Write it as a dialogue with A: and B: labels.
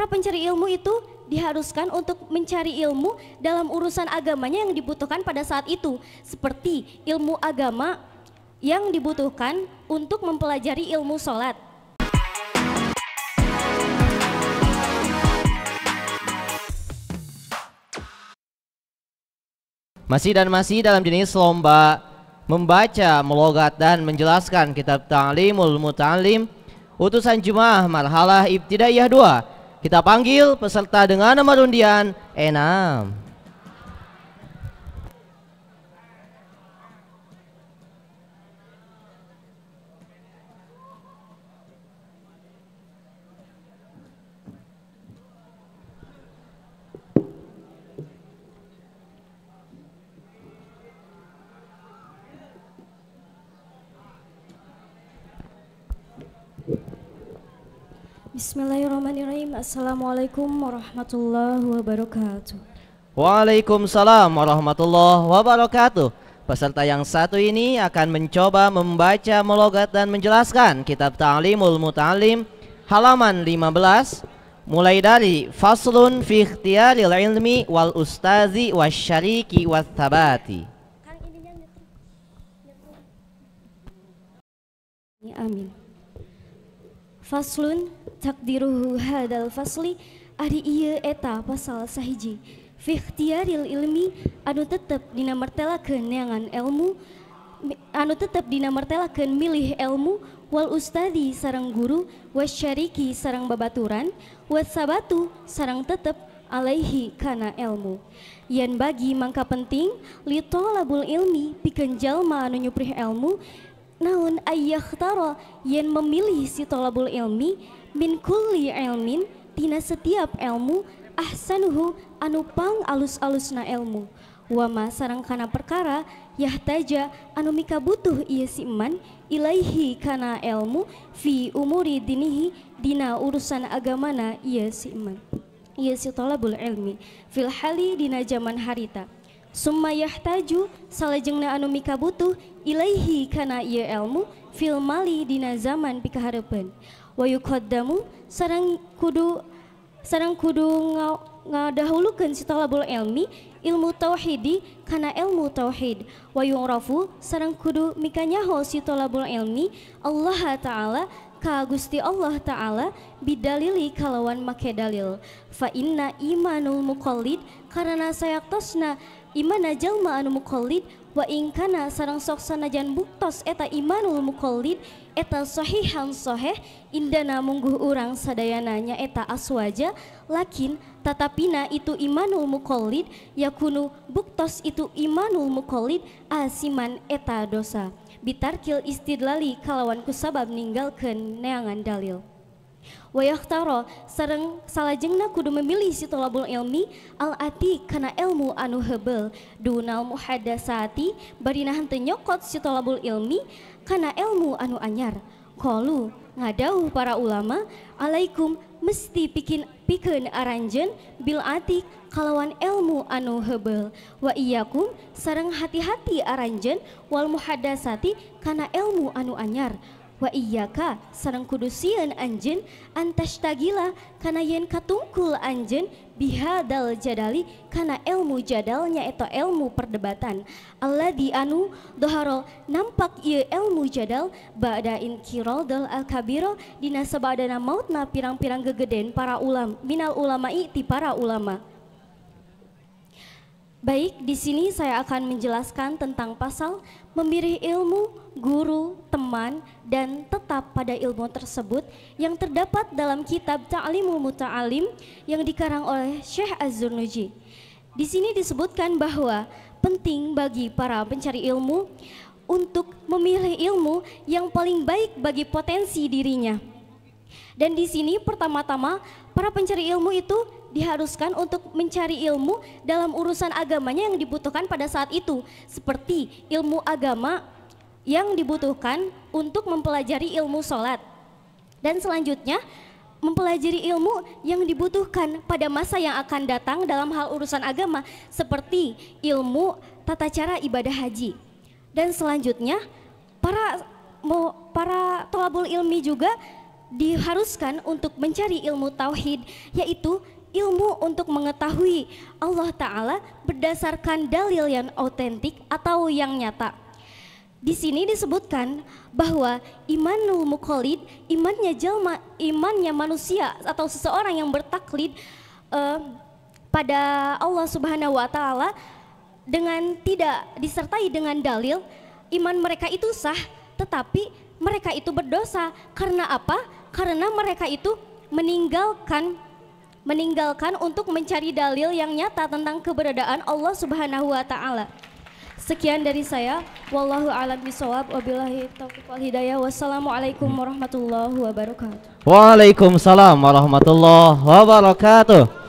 A: Para pencari ilmu itu diharuskan untuk mencari ilmu dalam urusan agamanya yang dibutuhkan pada saat itu, seperti ilmu agama yang dibutuhkan untuk mempelajari ilmu sholat.
B: Masih dan masih dalam jenis lomba membaca, melogat dan menjelaskan kitab Ta'limul mutalim, utusan jemaah marhalah ibtidaiyah 2 kita panggil peserta dengan nomor undian enam.
A: Bismillahirrahmanirrahim. Assalamualaikum warahmatullahi wabarakatuh.
B: Waalaikumsalam warahmatullahi wabarakatuh. Peserta yang satu ini akan mencoba membaca, melogat dan menjelaskan kitab Ta'limul Muta'alim halaman 15 mulai dari faslun fi ikhtiyaril ilmi wal ustazi wasyariki
A: wathabati. Amin. Faslun takdiruhu hadal fasli ari iya eta pasal sahiji Fiktiaril ilmi anu tetep dina martelakeun neangan ilmu anu tetep dina martelakeun milih ilmu wal ustadi sarang guru syariki sarang babaturan sabatu sarang tetep alaihi kana ilmu yen bagi mangka penting litolabul ilmi pikeun jalma anu nyuprih ilmu namun ayyakhtara yang memilih si tolabul ilmi min kulli ilmin tina setiap ilmu ahsanuhu anu pang alus-alusna ilmu. Wama sarang kana perkara yahtaja anu mika butuh iya si iman ilaihi kana ilmu fi umuri dinihi dina urusan agamana iya si iman. Iya si tolabul ilmi fil hali dina zaman harita summa yahtaju salajengna anu mikabutuh ilaihi kana ieu ilmu fil mali dina zaman pikahareupeun wa yuqaddamu sareng kudu sareng kudu nga, ngadahulukeun si talabul ilmi ilmu tauhidi kana ilmu tauhid wa yurafu sareng kudu mikanyaho si talabul ilmi Allah taala ka Gusti Allah Ta'ala bidalili kalawan make dalil fa inna imanul muqallid karena sayak tosna Imana jalma anu muqallid wa ingkana sarang soksana jan buktos eta imanul muqallid eta sahihan soheh indana mungguh urang sadayananya eta aswaja lakin tatapina itu imanul muqallid yakunu buktos itu imanul muqallid asiman eta dosa bitarkil istidlali kalawan kusabab ninggalkeun neangan dalil Wayahtaro sareng salajengna kudu memilih si tolabul ilmi al-ati kana ilmu anu hebel dunal muhadasati barina nahan nyokot si tolabul ilmi kana ilmu anu anyar. Kalu ngadauh para ulama alaikum mesti pikin pikeun aranjen bil atik kalawan ilmu anu hebel wa iyakum sareng hati-hati aranjen wal muhadasati kana ilmu anu anyar wa iyyaka sareng kudusian anjen antas antastagila kana yen katungkul anjen bihadal jadali kana ilmu jadalnya eta ilmu perdebatan alladzi anu doharo nampak ieu ilmu jadal ba'da inqiradal al kabiro dina sabadana mautna pirang-pirang gegeden para ulam minal ulama ti para ulama Baik, di sini saya akan menjelaskan tentang pasal memilih ilmu, guru, aman dan tetap pada ilmu tersebut yang terdapat dalam kitab Ta'limul Muta'alim yang dikarang oleh Syekh Az-Zurnuji. Di sini disebutkan bahwa penting bagi para pencari ilmu untuk memilih ilmu yang paling baik bagi potensi dirinya. Dan di sini pertama-tama para pencari ilmu itu diharuskan untuk mencari ilmu dalam urusan agamanya yang dibutuhkan pada saat itu, seperti ilmu agama yang dibutuhkan untuk mempelajari ilmu sholat. Dan selanjutnya, mempelajari ilmu yang dibutuhkan pada masa yang akan datang dalam hal urusan agama seperti ilmu tata cara ibadah haji. Dan selanjutnya, para para tolabul ilmi juga diharuskan untuk mencari ilmu tauhid yaitu ilmu untuk mengetahui Allah Ta'ala berdasarkan dalil yang otentik atau yang nyata. Di sini disebutkan bahwa imanul mukhalid, imannya jelma, imannya manusia atau seseorang yang bertaklid uh, pada Allah Subhanahu wa taala dengan tidak disertai dengan dalil, iman mereka itu sah, tetapi mereka itu berdosa. Karena apa? Karena mereka itu meninggalkan meninggalkan untuk mencari dalil yang nyata tentang keberadaan Allah Subhanahu wa taala. Sekian dari saya. Wallahu a'lam bishawab. Wabillahi taufiq wal hidayah. Wassalamualaikum warahmatullahi wabarakatuh.
B: Waalaikumsalam warahmatullahi wabarakatuh.